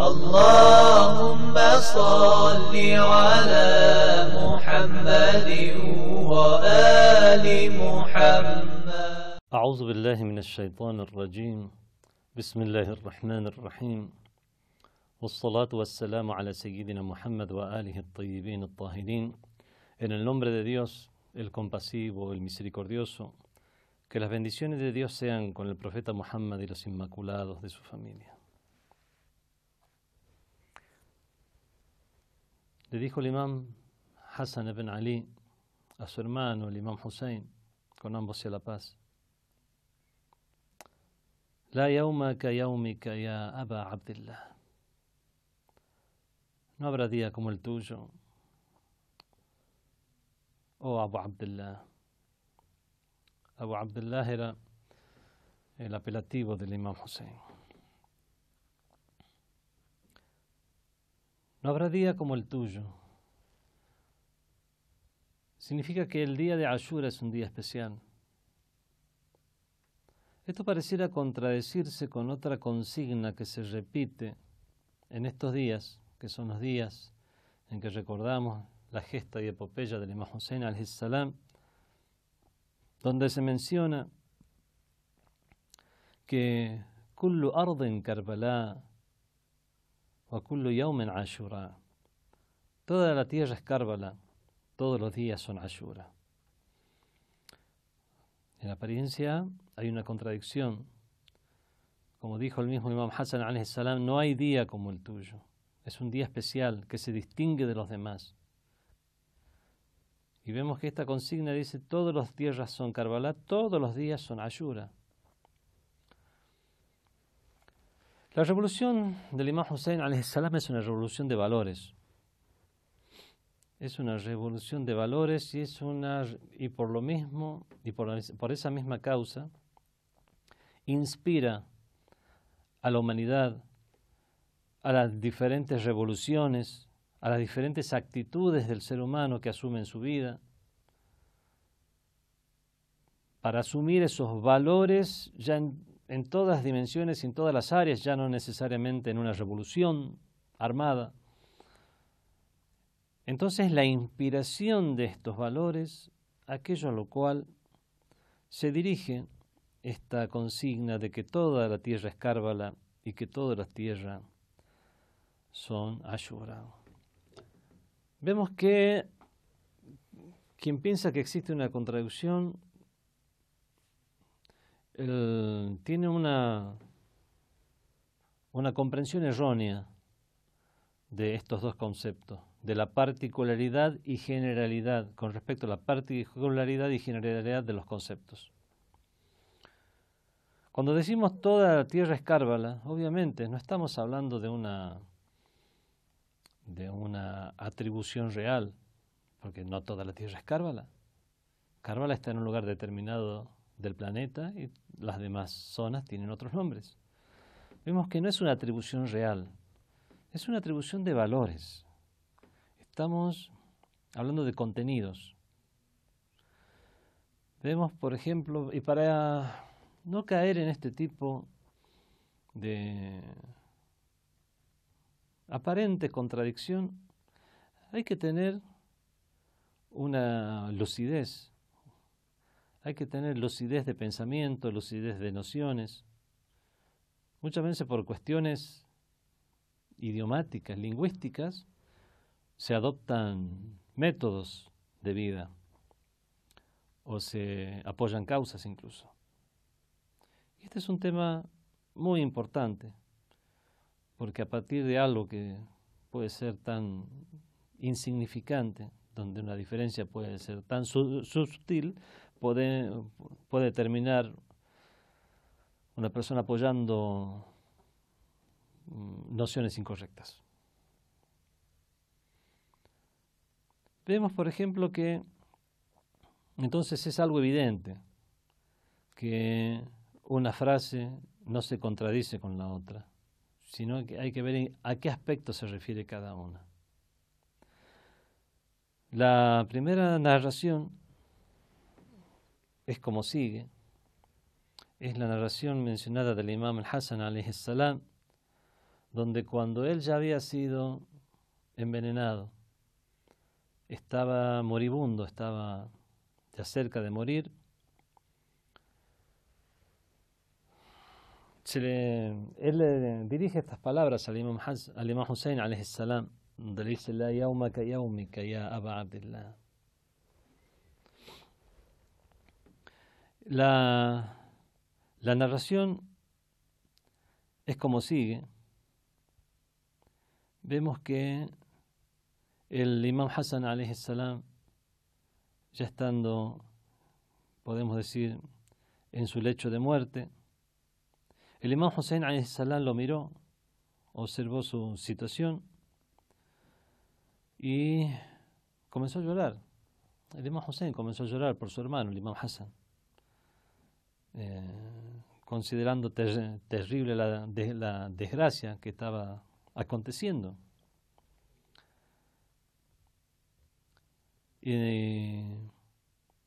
اللهم صل على محمد وآل محمد أعوذ بالله من الشيطان الرجيم بسم الله الرحمن الرحيم والصلاة والسلام على سيدنا محمد وآله الطيبين الطاهرين En el nombre de Dios, el compasivo, el misericordioso, que las bendiciones de Dios sean con el profeta Muhammad y los inmaculados de su familia. Le dijo el imam Hassan ibn Ali a su hermano, el imam Hussein, con ambos y a la paz. La ya Aba Abdullah. No habrá día como el tuyo, oh Abu Abdullah. Abu Abdullah era el apelativo del imam Hussein. No habrá día como el tuyo. Significa que el día de Ashura es un día especial. Esto pareciera contradecirse con otra consigna que se repite en estos días, que son los días en que recordamos la gesta y epopeya del Imam Hussein al-Salam, donde se menciona que Kullu Arden Karbala وَكُلُّ يوم عاشوراء Toda la tierra es karbala todos los días son Ashura. En apariencia hay una contradicción. Como dijo el mismo Imam Hassan al no hay día como el tuyo. Es un día especial que se distingue de los demás. Y vemos que esta consigna dice, todos los tierras son Karbala, todos los días son Ashura. La revolución del imam Hussein salam es una revolución de valores. Es una revolución de valores y es una y por lo mismo y esa misma causa inspira a la humanidad a las diferentes revoluciones, a las diferentes actitudes del ser humano que asume en su vida, para asumir esos valores ya en, en todas dimensiones, y en todas las áreas, ya no necesariamente en una revolución armada. Entonces la inspiración de estos valores, aquello a lo cual se dirige esta consigna de que toda la tierra es cárvala y que todas las tierras son Ashura. Vemos que quien piensa que existe una contradicción tiene una, una comprensión errónea de estos dos conceptos, de la particularidad y generalidad, con respecto a la particularidad y generalidad de los conceptos. Cuando decimos toda la tierra es cárvala, obviamente no estamos hablando de una, de una atribución real, porque no toda la tierra es cárvala. Cárvala está en un lugar determinado del planeta y las demás zonas tienen otros nombres. Vemos que no es una atribución real, es una atribución de valores. Estamos hablando de contenidos. Vemos, por ejemplo, y para no caer en este tipo de aparente contradicción, hay que tener una lucidez hay que tener lucidez de pensamiento, lucidez de nociones. Muchas veces por cuestiones idiomáticas, lingüísticas, se adoptan métodos de vida o se apoyan causas incluso. Este es un tema muy importante, porque a partir de algo que puede ser tan insignificante, donde una diferencia puede ser tan sutil puede, puede terminar una persona apoyando mm, nociones incorrectas. Vemos, por ejemplo, que entonces es algo evidente que una frase no se contradice con la otra, sino que hay que ver a qué aspecto se refiere cada una. La primera narración es como sigue. Es la narración mencionada del imam al-Hassan salam, donde cuando él ya había sido envenenado, estaba moribundo, estaba ya cerca de morir, Se él le dirige estas palabras al imam, al Hussein salam, donde le dice, La yaumaka yaumika ya Aba Abdillah La, narración es como sigue. Vemos que el imam Hassan salam ya estando, podemos decir, en su lecho de muerte, el imam Hussein salam lo miró, observó su situación y comenzó a llorar. El imam Hussein comenzó a llorar por su hermano, el imam Hassan. Eh, considerando terrible la, desgracia que estaba aconteciendo.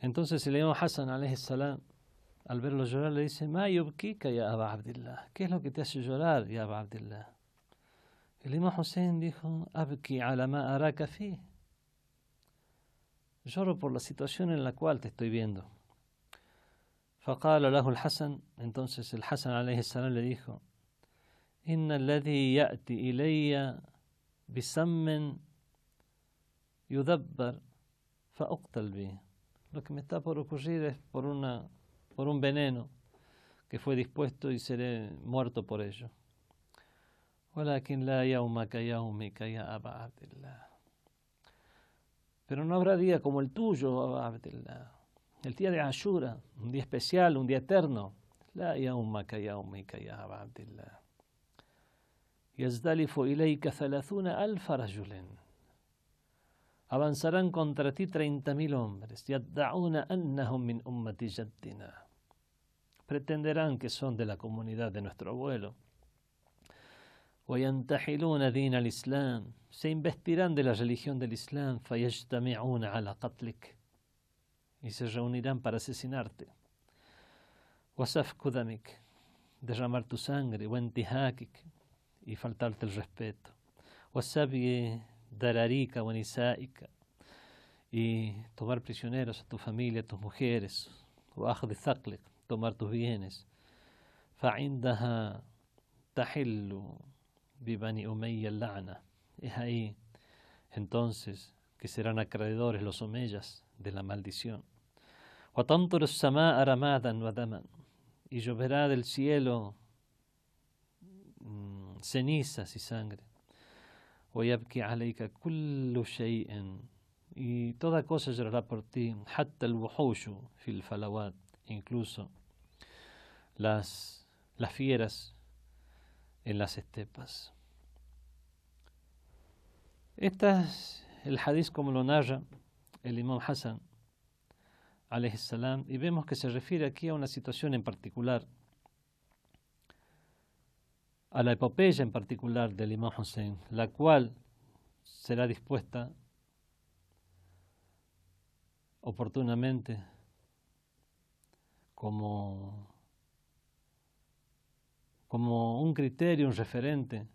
entonces el imam Hassan al verlo llorar le dice, ¿qué es lo que te hace llorar ya Abdillah? El imam Hussein dijo, Abki Lloro por la situación en la cual te estoy viendo. فقال له الحسن entonces el Hasan عليه السلام le dijo إن الذي يأتي إلي بسم يدبر فأقتل به lo que me está por ocurrir es por una por un veneno que fue dispuesto y seré muerto por ello ولكن لا يومك يومك يا أبا عبد الله pero no habrá día como el tuyo أبا عبد el día de Ashura, un día especial, un día eterno. La yauma kayaumika ya abadillah. Yazdalifu ilayka thalathuna alfa rajulin. Avanzarán contra ti treinta mil hombres. Yadda'una annahum min ummati jaddina. Pretenderán que son de la comunidad de nuestro abuelo. al islam, Se investirán de la religión del Islam فيجتمعون ala qatlik y se reunirán para asesinarte. Wasaf Kudamik, derramar tu sangre, Wentihakik, y faltarte el respeto. Wasabi Dararika, Wenisaika, y tomar prisioneros a tu familia, a tus mujeres. de Zaklik, tomar tus bienes. Fa'indaha Tahillu, Bibani al La'na. Es ahí entonces que serán acreedores los omeyas de la maldición. Y lloverá del cielo mm, cenizas y sangre. Y toda cosa llorará por ti, incluso las, las fieras en las estepas. es el hadiz como lo narra, el imam Hassan, salam, y vemos que se refiere aquí a una situación en particular, a la epopeya en particular del imam Hussein, la cual será dispuesta oportunamente como, como un criterio, un referente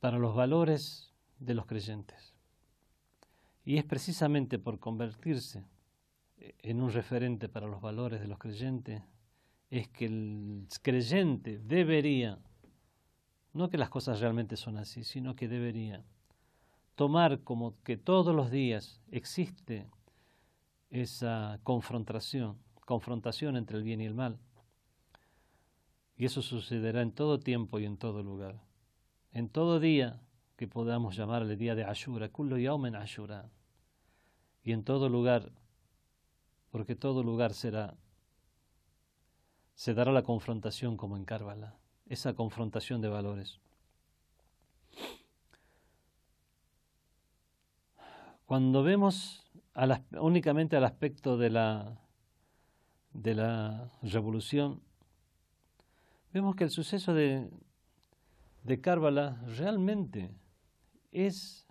para los valores de los creyentes. Y es precisamente por convertirse eh, en un referente para los valores de los creyentes, es que el creyente debería, no que las cosas realmente son así, sino que debería tomar como que todos los días existe esa confrontación, confrontación entre el bien y el mal. Y eso sucederá en todo tiempo y en todo lugar. En todo día que podamos llamarle día de Ashura, Kullu Yaumen Ashura, y en todo lugar, porque todo lugar será, se dará la confrontación como en Karbala, esa confrontación de valores. Cuando vemos únicamente al aspecto de la, de la revolución, vemos que el suceso de, de Karbala realmente es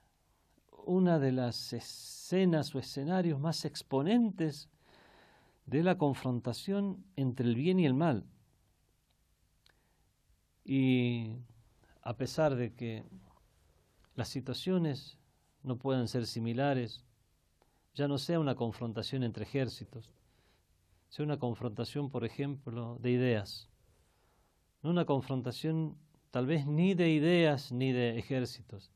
una de las escenas o escenarios más exponentes de la confrontación entre el bien y el mal. Y a pesar de que las situaciones no puedan ser similares, ya no sea una confrontación entre ejércitos, sea una confrontación, por ejemplo, de ideas, no una confrontación tal vez ni de ideas ni de ejércitos,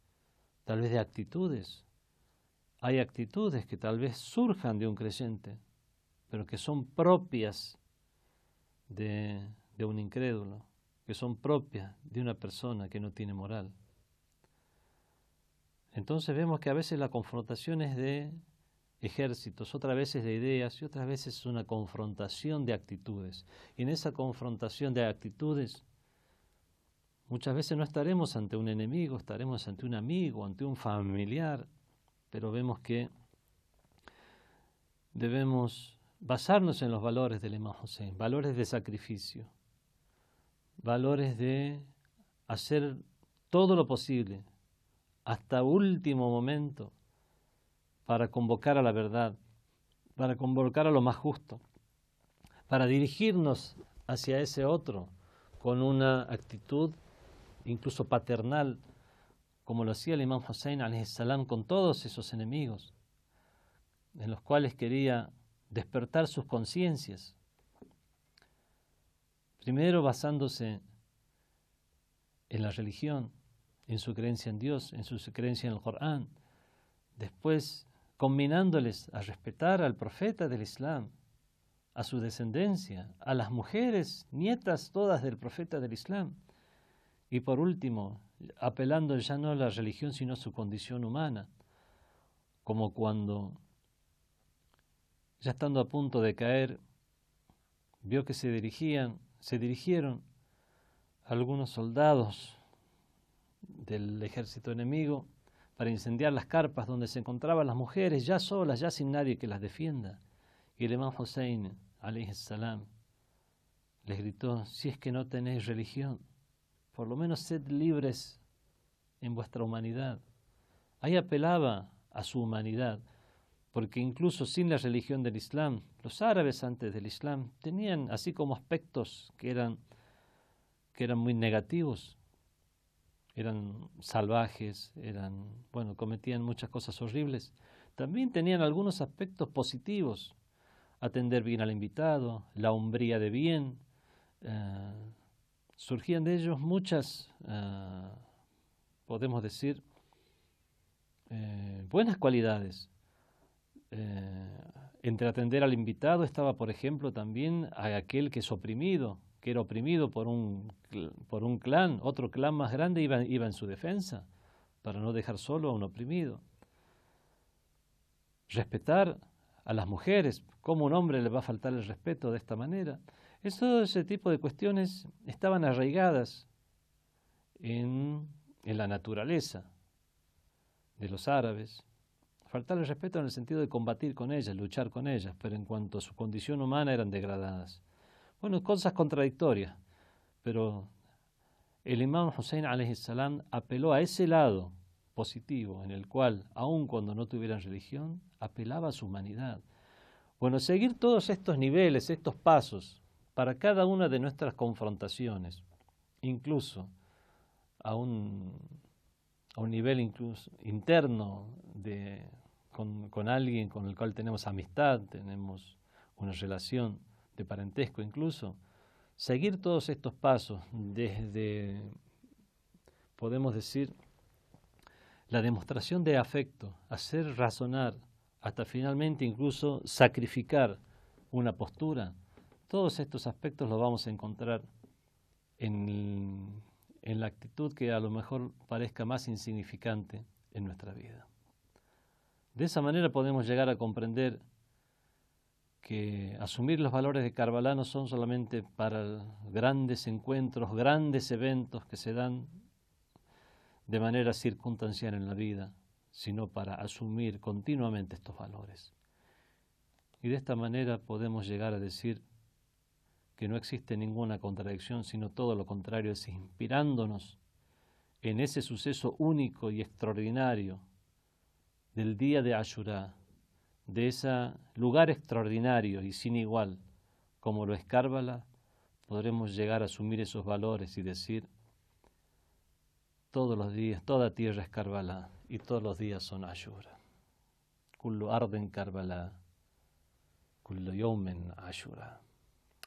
tal vez de actitudes. Hay actitudes que tal vez surjan de un creyente, pero que son propias de, un incrédulo, que son propias de una persona que no tiene moral. Entonces vemos que a veces la confrontación es de ejércitos, otras veces de ideas y otras veces es una confrontación de actitudes. Y en esa confrontación de actitudes Muchas veces no estaremos ante un enemigo, estaremos ante un amigo, ante un familiar, pero vemos que debemos basarnos en los valores del Imam Hussein, valores de sacrificio, valores de hacer todo lo posible hasta último momento para convocar a la verdad, para convocar a lo más justo, para dirigirnos hacia ese otro con una actitud incluso paternal, como lo hacía el imam Hussein salam con todos esos enemigos, en los cuales quería despertar sus conciencias. Primero basándose en la religión, en su creencia en Dios, en su creencia en el Corán. Después combinándoles a respetar al profeta del Islam, a su descendencia, a las mujeres, nietas todas del profeta del Islam, y por último, apelando ya no a la religión, sino a su condición humana, como cuando, ya estando a punto de caer, vio que se dirigían, se dirigieron algunos soldados del ejército enemigo para incendiar las carpas donde se encontraban las mujeres, ya solas, ya sin nadie que las defienda. Y el imán alayhi salam, les gritó, si es que no tenéis religión, por lo menos sed libres en vuestra humanidad. Ahí apelaba a su humanidad, porque incluso sin la religión del Islam, los árabes antes del Islam tenían así como aspectos que eran, que eran muy negativos, eran salvajes, eran, bueno, cometían muchas cosas horribles. También tenían algunos aspectos positivos, atender bien al invitado, la hombría de bien, eh, surgían de ellos muchas, eh, podemos decir, eh, buenas cualidades. Eh, entre atender al invitado estaba, por ejemplo, también a aquel que es oprimido, que era oprimido por un, por un clan, otro clan más grande iba, iba en su defensa, para no dejar solo a un oprimido. Respetar a las mujeres, ¿cómo un hombre le va a faltar el respeto de esta manera? todo ese tipo de cuestiones estaban arraigadas en, la naturaleza de los árabes. Faltar respeto en el sentido de combatir con ellas, luchar con ellas, pero en cuanto a su condición humana eran degradadas. Bueno, cosas contradictorias, pero el imán Hussein salam apeló a ese lado positivo en el cual, aun cuando no tuvieran religión, apelaba a su humanidad. Bueno, seguir todos estos niveles, estos pasos, para cada una de nuestras confrontaciones, incluso a un, nivel incluso interno de, con alguien con el cual tenemos amistad, tenemos una relación de parentesco incluso, seguir todos estos pasos desde, podemos decir, la demostración de afecto, hacer razonar, hasta finalmente incluso sacrificar una postura, todos estos aspectos los vamos a encontrar en, la actitud que a lo mejor parezca más insignificante en nuestra vida. De esa manera podemos llegar a comprender que asumir los valores de Karbala no son solamente para grandes encuentros, grandes eventos que se dan de manera circunstancial en la vida, sino para asumir continuamente estos valores. Y de esta manera podemos llegar a decir, no existe ninguna contradicción, sino todo lo contrario, es inspirándonos en ese suceso único y extraordinario del día de Ashura, de ese lugar extraordinario y sin igual, como lo es Karbala, podremos llegar a asumir esos valores y decir, todos los días, toda tierra es Karbala, y todos los días son Ashura. Kullu arden Karbala, kullu yomen Ashura.